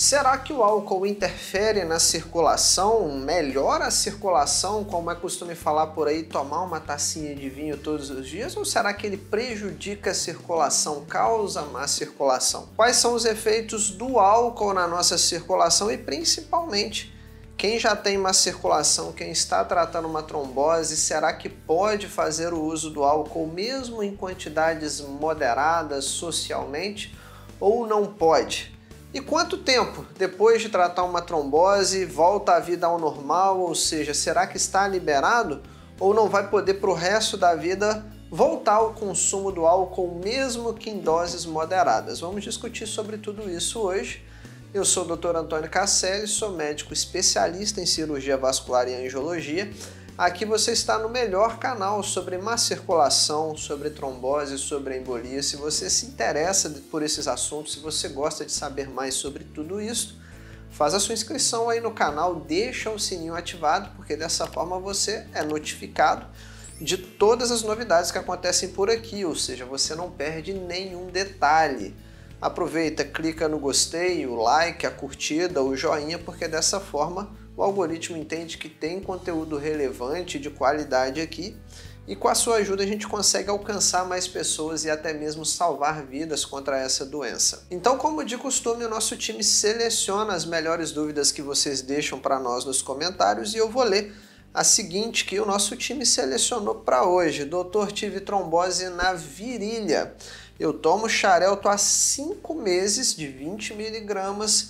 Será que o álcool interfere na circulação? Melhora a circulação, como é costume falar por aí, tomar uma tacinha de vinho todos os dias? Ou será que ele prejudica a circulação, causa má circulação? Quais são os efeitos do álcool na nossa circulação e principalmente quem já tem uma circulação, quem está tratando uma trombose, será que pode fazer o uso do álcool mesmo em quantidades moderadas socialmente ou não pode? E quanto tempo depois de tratar uma trombose volta a vida ao normal? Ou seja, será que está liberado ou não vai poder para o resto da vida voltar ao consumo do álcool, mesmo que em doses moderadas? Vamos discutir sobre tudo isso hoje. Eu sou o Dr. Antônio Casselli, sou médico especialista em cirurgia vascular e angiologia. Aqui você está no melhor canal sobre má circulação, sobre trombose, sobre embolia. Se você se interessa por esses assuntos, se você gosta de saber mais sobre tudo isso, faz a sua inscrição aí no canal, deixa o sininho ativado, porque dessa forma você é notificado de todas as novidades que acontecem por aqui, ou seja, você não perde nenhum detalhe. Aproveita, clica no gostei, o like, a curtida, o joinha, porque dessa forma o algoritmo entende que tem conteúdo relevante de qualidade aqui e com a sua ajuda a gente consegue alcançar mais pessoas e até mesmo salvar vidas contra essa doença. Então, como de costume, o nosso time seleciona as melhores dúvidas que vocês deixam para nós nos comentários e eu vou ler a seguinte que o nosso time selecionou para hoje. Doutor, tive trombose na virilha. Eu tomo xarelto há 5 meses de 20 miligramas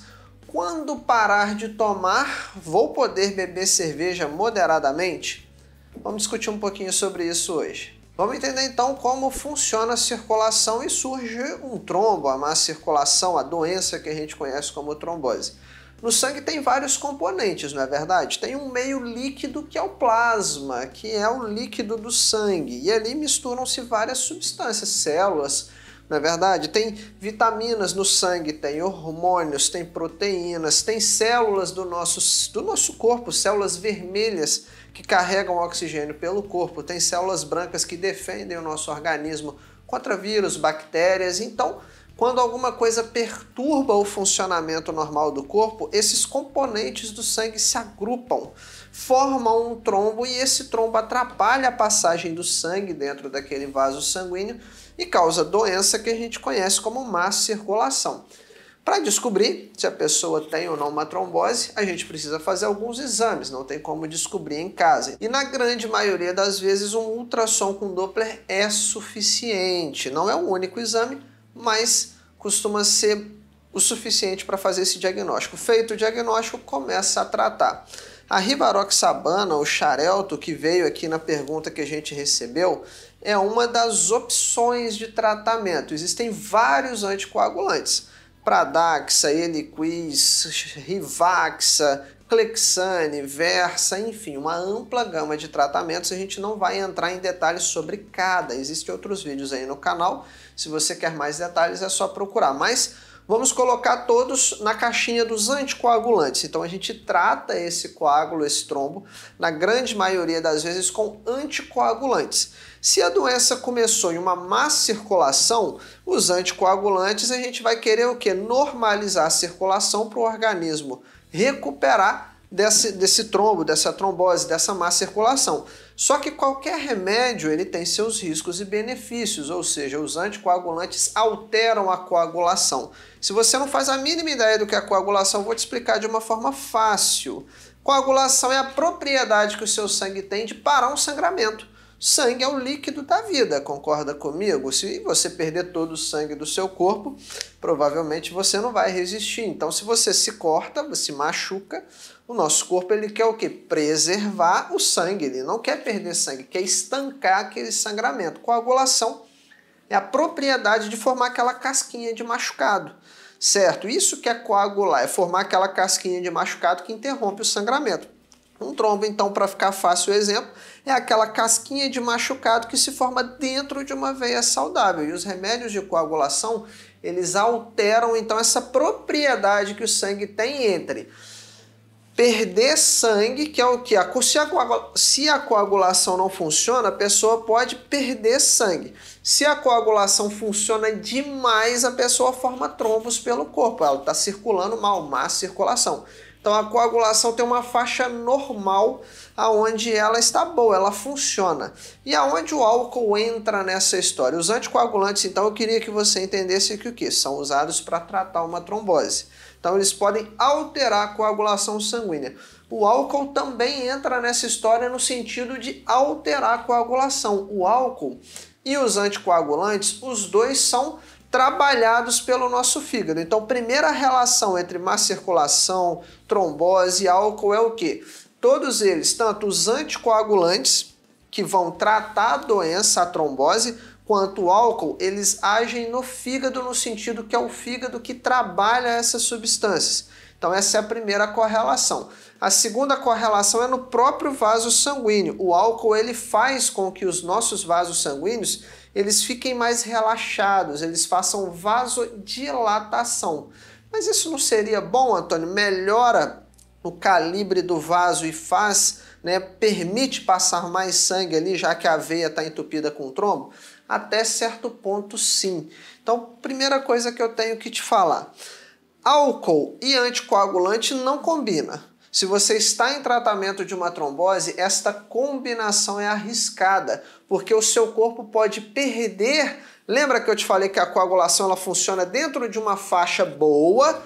quando parar de tomar, vou poder beber cerveja moderadamente? Vamos discutir um pouquinho sobre isso hoje. Vamos entender então como funciona a circulação e surge um trombo, a má circulação, a doença que a gente conhece como trombose. No sangue tem vários componentes, não é verdade? Tem um meio líquido que é o plasma, que é o líquido do sangue, e ali misturam-se várias substâncias, células, não é verdade? Tem vitaminas no sangue, tem hormônios, tem proteínas, tem células do nosso, do nosso corpo, células vermelhas que carregam oxigênio pelo corpo, tem células brancas que defendem o nosso organismo contra vírus, bactérias. Então, quando alguma coisa perturba o funcionamento normal do corpo, esses componentes do sangue se agrupam, formam um trombo e esse trombo atrapalha a passagem do sangue dentro daquele vaso sanguíneo e causa doença que a gente conhece como má circulação. Para descobrir se a pessoa tem ou não uma trombose, a gente precisa fazer alguns exames, não tem como descobrir em casa. E na grande maioria das vezes, um ultrassom com Doppler é suficiente. Não é o único exame, mas costuma ser o suficiente para fazer esse diagnóstico. Feito o diagnóstico, começa a tratar. A rivaroxabana, o xarelto, que veio aqui na pergunta que a gente recebeu, é uma das opções de tratamento. Existem vários anticoagulantes. Pradaxa, Eliquis, Rivaxa, Clexane, Versa, enfim, uma ampla gama de tratamentos. A gente não vai entrar em detalhes sobre cada. Existem outros vídeos aí no canal. Se você quer mais detalhes, é só procurar. Mas vamos colocar todos na caixinha dos anticoagulantes. Então a gente trata esse coágulo, esse trombo, na grande maioria das vezes com anticoagulantes. Se a doença começou em uma má circulação, os anticoagulantes a gente vai querer o que? Normalizar a circulação para o organismo recuperar desse, desse trombo, dessa trombose, dessa má circulação. Só que qualquer remédio ele tem seus riscos e benefícios, ou seja, os anticoagulantes alteram a coagulação. Se você não faz a mínima ideia do que é coagulação, vou te explicar de uma forma fácil. Coagulação é a propriedade que o seu sangue tem de parar um sangramento. Sangue é o líquido da vida, concorda comigo? Se você perder todo o sangue do seu corpo, provavelmente você não vai resistir. Então, se você se corta, se machuca, o nosso corpo ele quer o que? Preservar o sangue, ele não quer perder sangue, quer estancar aquele sangramento. Coagulação é a propriedade de formar aquela casquinha de machucado, certo? Isso que é coagular, é formar aquela casquinha de machucado que interrompe o sangramento. Um trombo, então, para ficar fácil o exemplo, é aquela casquinha de machucado que se forma dentro de uma veia saudável. E os remédios de coagulação, eles alteram então essa propriedade que o sangue tem entre perder sangue, que é o que? Se a, se a coagulação não funciona, a pessoa pode perder sangue. Se a coagulação funciona demais, a pessoa forma trombos pelo corpo, ela está circulando mal, má circulação. Então a coagulação tem uma faixa normal aonde ela está boa, ela funciona. E aonde o álcool entra nessa história? Os anticoagulantes, então, eu queria que você entendesse que o que são usados para tratar uma trombose. Então eles podem alterar a coagulação sanguínea. O álcool também entra nessa história no sentido de alterar a coagulação. O álcool e os anticoagulantes, os dois são trabalhados pelo nosso fígado. Então, primeira relação entre má circulação, trombose e álcool é o que? Todos eles, tanto os anticoagulantes, que vão tratar a doença, a trombose, quanto o álcool, eles agem no fígado no sentido que é o fígado que trabalha essas substâncias. Então, essa é a primeira correlação. A segunda correlação é no próprio vaso sanguíneo. O álcool ele faz com que os nossos vasos sanguíneos eles fiquem mais relaxados, eles façam vasodilatação. Mas isso não seria bom, Antônio? Melhora o calibre do vaso e faz, né, permite passar mais sangue ali, já que a veia está entupida com trombo? Até certo ponto, sim. Então, primeira coisa que eu tenho que te falar: álcool e anticoagulante não combina. Se você está em tratamento de uma trombose, esta combinação é arriscada, porque o seu corpo pode perder. Lembra que eu te falei que a coagulação ela funciona dentro de uma faixa boa?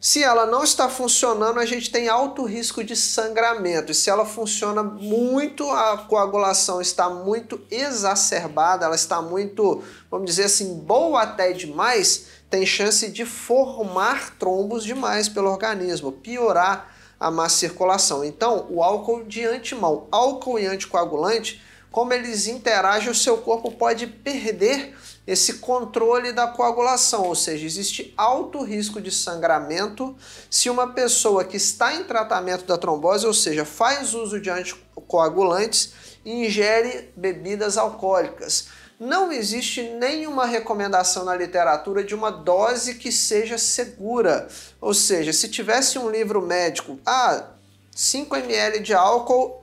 Se ela não está funcionando, a gente tem alto risco de sangramento. E se ela funciona muito, a coagulação está muito exacerbada, ela está muito, vamos dizer assim, boa até demais, tem chance de formar trombos demais pelo organismo, piorar a má circulação. Então, o álcool de antemão, álcool e anticoagulante, como eles interagem, o seu corpo pode perder esse controle da coagulação, ou seja, existe alto risco de sangramento se uma pessoa que está em tratamento da trombose, ou seja, faz uso de anticoagulantes, ingere bebidas alcoólicas não existe nenhuma recomendação na literatura de uma dose que seja segura. Ou seja, se tivesse um livro médico, ah, 5 ml de álcool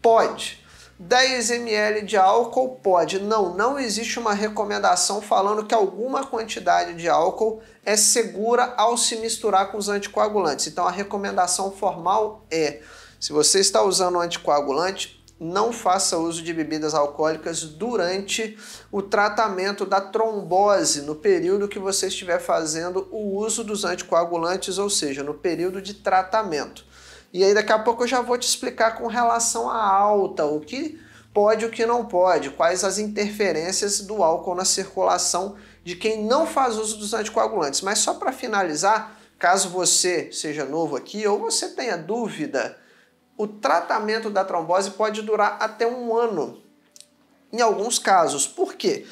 pode. 10 ml de álcool pode. Não, não existe uma recomendação falando que alguma quantidade de álcool é segura ao se misturar com os anticoagulantes. Então a recomendação formal é: se você está usando um anticoagulante, não faça uso de bebidas alcoólicas durante o tratamento da trombose, no período que você estiver fazendo o uso dos anticoagulantes, ou seja, no período de tratamento. E aí daqui a pouco eu já vou te explicar com relação à alta, o que pode e o que não pode, quais as interferências do álcool na circulação de quem não faz uso dos anticoagulantes. Mas só para finalizar, caso você seja novo aqui ou você tenha dúvida o tratamento da trombose pode durar até um ano, em alguns casos. Por quê?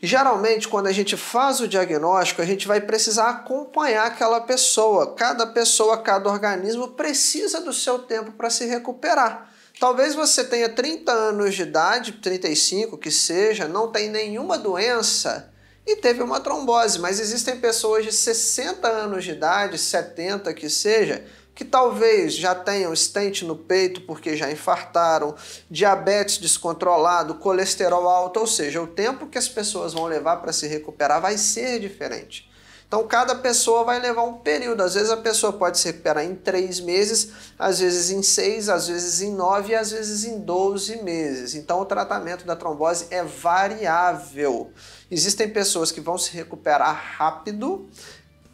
Geralmente, quando a gente faz o diagnóstico, a gente vai precisar acompanhar aquela pessoa. Cada pessoa, cada organismo precisa do seu tempo para se recuperar. Talvez você tenha 30 anos de idade, 35 que seja, não tem nenhuma doença e teve uma trombose, mas existem pessoas de 60 anos de idade, 70 que seja, que talvez já tenham estente no peito porque já infartaram, diabetes descontrolado, colesterol alto, ou seja, o tempo que as pessoas vão levar para se recuperar vai ser diferente. Então, cada pessoa vai levar um período. Às vezes, a pessoa pode se recuperar em três meses, às vezes em seis, às vezes em nove e às vezes em doze meses. Então, o tratamento da trombose é variável. Existem pessoas que vão se recuperar rápido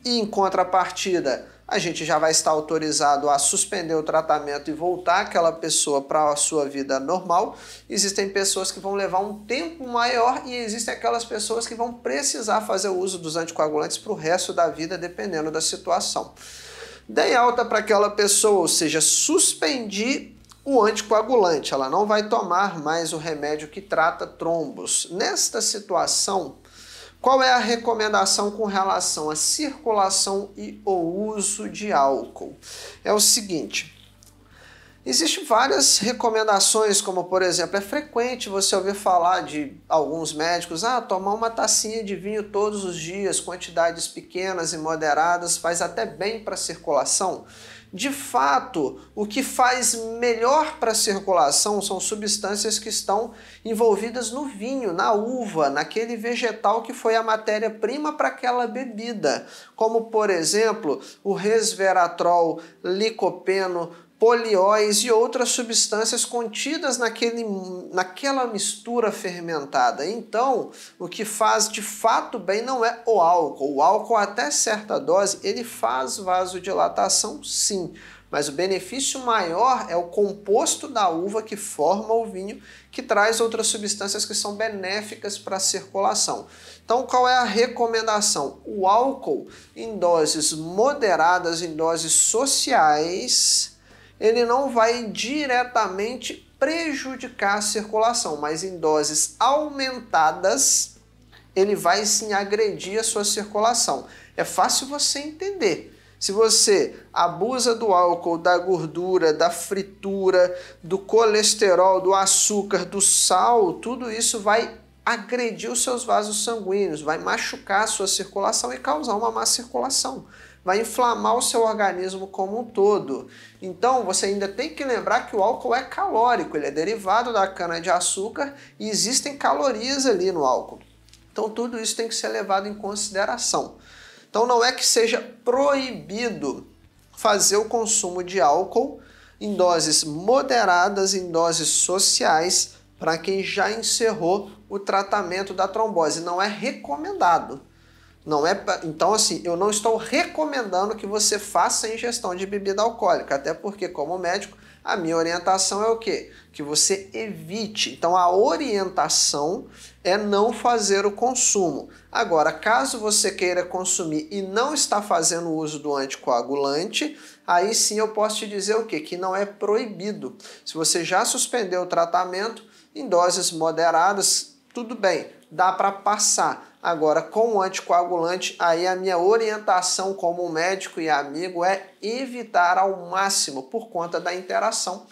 e, em contrapartida, a gente já vai estar autorizado a suspender o tratamento e voltar aquela pessoa para a sua vida normal. Existem pessoas que vão levar um tempo maior e existem aquelas pessoas que vão precisar fazer o uso dos anticoagulantes para o resto da vida, dependendo da situação. Dei alta para aquela pessoa, ou seja, suspendi o anticoagulante, ela não vai tomar mais o remédio que trata trombos. Nesta situação, qual é a recomendação com relação à circulação e o uso de álcool? É o seguinte. Existem várias recomendações, como por exemplo, é frequente você ouvir falar de alguns médicos, ah, tomar uma tacinha de vinho todos os dias, quantidades pequenas e moderadas, faz até bem para a circulação. De fato, o que faz melhor para a circulação são substâncias que estão envolvidas no vinho, na uva, naquele vegetal que foi a matéria-prima para aquela bebida, como por exemplo o resveratrol, licopeno, polióis e outras substâncias contidas naquele, naquela mistura fermentada. Então, o que faz de fato bem não é o álcool. O álcool, até certa dose, ele faz vasodilatação sim, mas o benefício maior é o composto da uva que forma o vinho, que traz outras substâncias que são benéficas para a circulação. Então, qual é a recomendação? O álcool em doses moderadas, em doses sociais ele não vai diretamente prejudicar a circulação, mas em doses aumentadas ele vai sim agredir a sua circulação. É fácil você entender. Se você abusa do álcool, da gordura, da fritura, do colesterol, do açúcar, do sal, tudo isso vai agredir os seus vasos sanguíneos, vai machucar a sua circulação e causar uma má circulação vai inflamar o seu organismo como um todo. Então, você ainda tem que lembrar que o álcool é calórico, ele é derivado da cana-de-açúcar e existem calorias ali no álcool. Então, tudo isso tem que ser levado em consideração. Então, não é que seja proibido fazer o consumo de álcool em doses moderadas, em doses sociais, para quem já encerrou o tratamento da trombose. Não é recomendado não é pra... Então, assim, eu não estou recomendando que você faça a ingestão de bebida alcoólica, até porque, como médico, a minha orientação é o quê? Que você evite. Então, a orientação é não fazer o consumo. Agora, caso você queira consumir e não está fazendo uso do anticoagulante, aí sim eu posso te dizer o quê? Que não é proibido. Se você já suspendeu o tratamento em doses moderadas, tudo bem, dá para passar Agora, com o anticoagulante, aí a minha orientação como médico e amigo é evitar ao máximo por conta da interação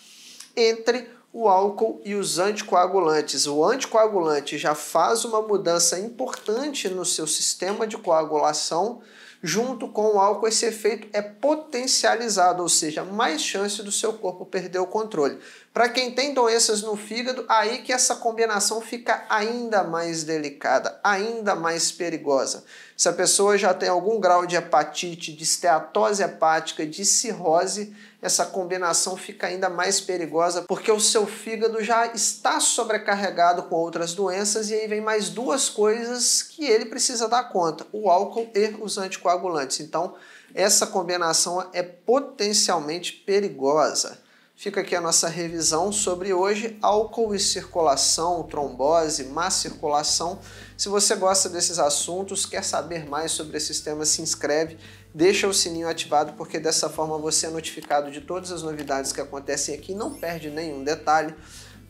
entre o álcool e os anticoagulantes. O anticoagulante já faz uma mudança importante no seu sistema de coagulação junto com o álcool, esse efeito é potencializado, ou seja, mais chance do seu corpo perder o controle. Para quem tem doenças no fígado, aí que essa combinação fica ainda mais delicada, ainda mais perigosa. Se a pessoa já tem algum grau de hepatite, de esteatose hepática, de cirrose, essa combinação fica ainda mais perigosa porque o seu fígado já está sobrecarregado com outras doenças e aí vem mais duas coisas que ele precisa dar conta: o álcool e os anticoagulantes. Então, essa combinação é potencialmente perigosa. Fica aqui a nossa revisão sobre hoje álcool e circulação, trombose, má circulação. Se você gosta desses assuntos, quer saber mais sobre esses temas, se inscreve, deixa o sininho ativado porque dessa forma você é notificado de todas as novidades que acontecem aqui, não perde nenhum detalhe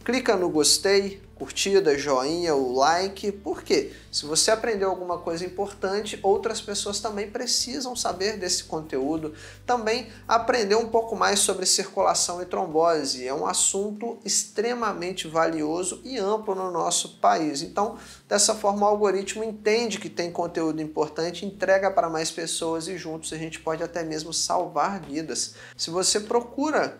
clica no gostei, curtida, joinha, o like, porque se você aprendeu alguma coisa importante, outras pessoas também precisam saber desse conteúdo, também aprender um pouco mais sobre circulação e trombose. É um assunto extremamente valioso e amplo no nosso país. Então, dessa forma, o algoritmo entende que tem conteúdo importante, entrega para mais pessoas e juntos a gente pode até mesmo salvar vidas. Se você procura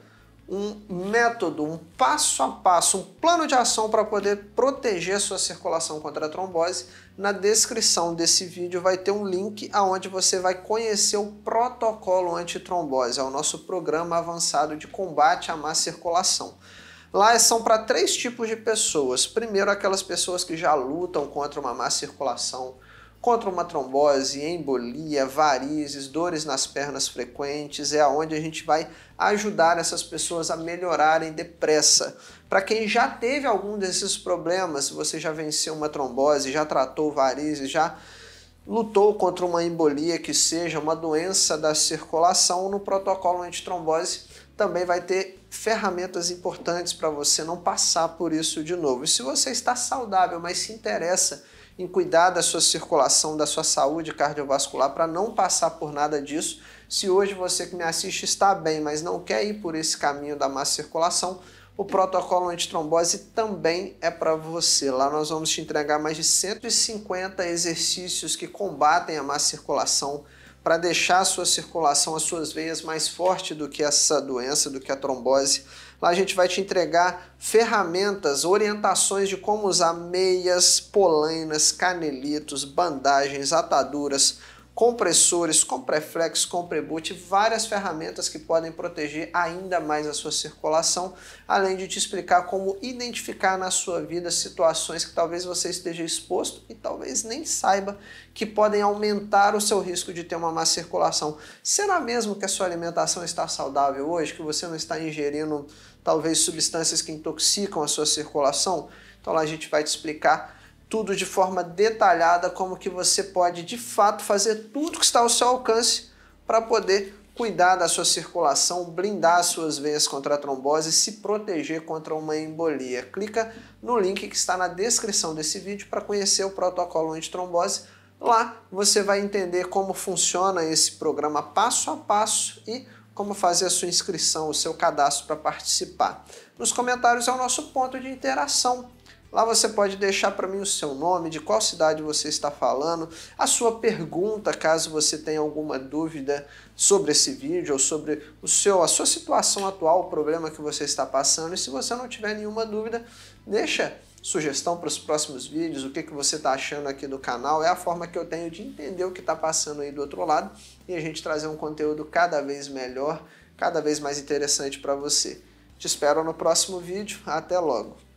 um método, um passo a passo, um plano de ação para poder proteger sua circulação contra a trombose. Na descrição desse vídeo vai ter um link aonde você vai conhecer o protocolo antitrombose, é o nosso programa avançado de combate à má circulação. Lá são para três tipos de pessoas. Primeiro, aquelas pessoas que já lutam contra uma má circulação contra uma trombose, embolia, varizes, dores nas pernas frequentes, é aonde a gente vai ajudar essas pessoas a melhorarem depressa. Para quem já teve algum desses problemas, se você já venceu uma trombose, já tratou varizes, já lutou contra uma embolia que seja uma doença da circulação, no protocolo antitrombose também vai ter ferramentas importantes para você não passar por isso de novo. E se você está saudável, mas se interessa em cuidar da sua circulação, da sua saúde cardiovascular, para não passar por nada disso. Se hoje você que me assiste está bem, mas não quer ir por esse caminho da má circulação, o protocolo antitrombose também é para você. Lá nós vamos te entregar mais de 150 exercícios que combatem a má circulação para deixar a sua circulação, as suas veias mais forte do que essa doença, do que a trombose Lá a gente vai te entregar ferramentas, orientações de como usar meias, polainas, canelitos, bandagens, ataduras, compressores, compreflex, compreboot, várias ferramentas que podem proteger ainda mais a sua circulação, além de te explicar como identificar na sua vida situações que talvez você esteja exposto e talvez nem saiba que podem aumentar o seu risco de ter uma má circulação. Será mesmo que a sua alimentação está saudável hoje, que você não está ingerindo talvez substâncias que intoxicam a sua circulação. Então lá a gente vai te explicar tudo de forma detalhada como que você pode de fato fazer tudo que está ao seu alcance para poder cuidar da sua circulação, blindar as suas veias contra a trombose e se proteger contra uma embolia. Clica no link que está na descrição desse vídeo para conhecer o protocolo antitrombose. Lá você vai entender como funciona esse programa passo a passo e como fazer a sua inscrição, o seu cadastro para participar. Nos comentários é o nosso ponto de interação. Lá você pode deixar para mim o seu nome, de qual cidade você está falando, a sua pergunta, caso você tenha alguma dúvida sobre esse vídeo ou sobre o seu, a sua situação atual, o problema que você está passando. E se você não tiver nenhuma dúvida, deixa sugestão para os próximos vídeos, o que, que você está achando aqui do canal. É a forma que eu tenho de entender o que está passando aí do outro lado e a gente trazer um conteúdo cada vez melhor, cada vez mais interessante para você. Te espero no próximo vídeo. Até logo!